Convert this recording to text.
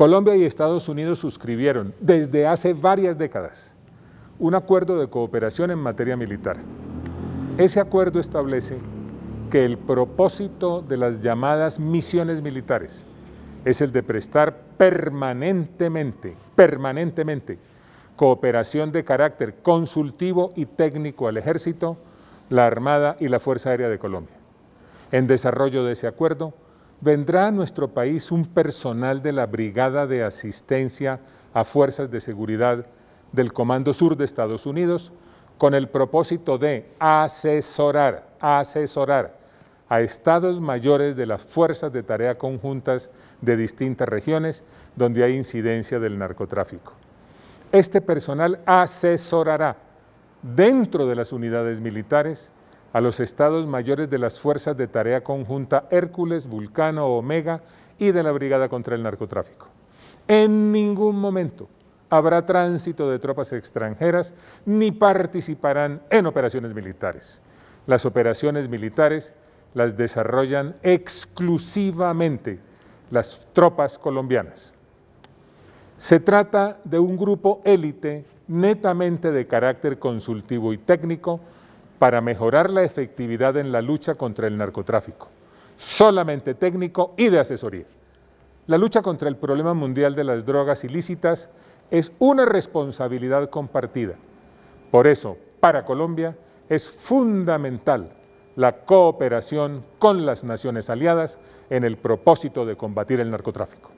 Colombia y Estados Unidos suscribieron desde hace varias décadas un acuerdo de cooperación en materia militar. Ese acuerdo establece que el propósito de las llamadas misiones militares es el de prestar permanentemente, permanentemente, cooperación de carácter consultivo y técnico al Ejército, la Armada y la Fuerza Aérea de Colombia. En desarrollo de ese acuerdo, vendrá a nuestro país un personal de la Brigada de Asistencia a Fuerzas de Seguridad del Comando Sur de Estados Unidos con el propósito de asesorar, asesorar a estados mayores de las fuerzas de tarea conjuntas de distintas regiones donde hay incidencia del narcotráfico. Este personal asesorará dentro de las unidades militares a los estados mayores de las Fuerzas de Tarea Conjunta Hércules, Vulcano, Omega y de la Brigada contra el Narcotráfico. En ningún momento habrá tránsito de tropas extranjeras ni participarán en operaciones militares. Las operaciones militares las desarrollan exclusivamente las tropas colombianas. Se trata de un grupo élite netamente de carácter consultivo y técnico para mejorar la efectividad en la lucha contra el narcotráfico, solamente técnico y de asesoría. La lucha contra el problema mundial de las drogas ilícitas es una responsabilidad compartida. Por eso, para Colombia es fundamental la cooperación con las naciones aliadas en el propósito de combatir el narcotráfico.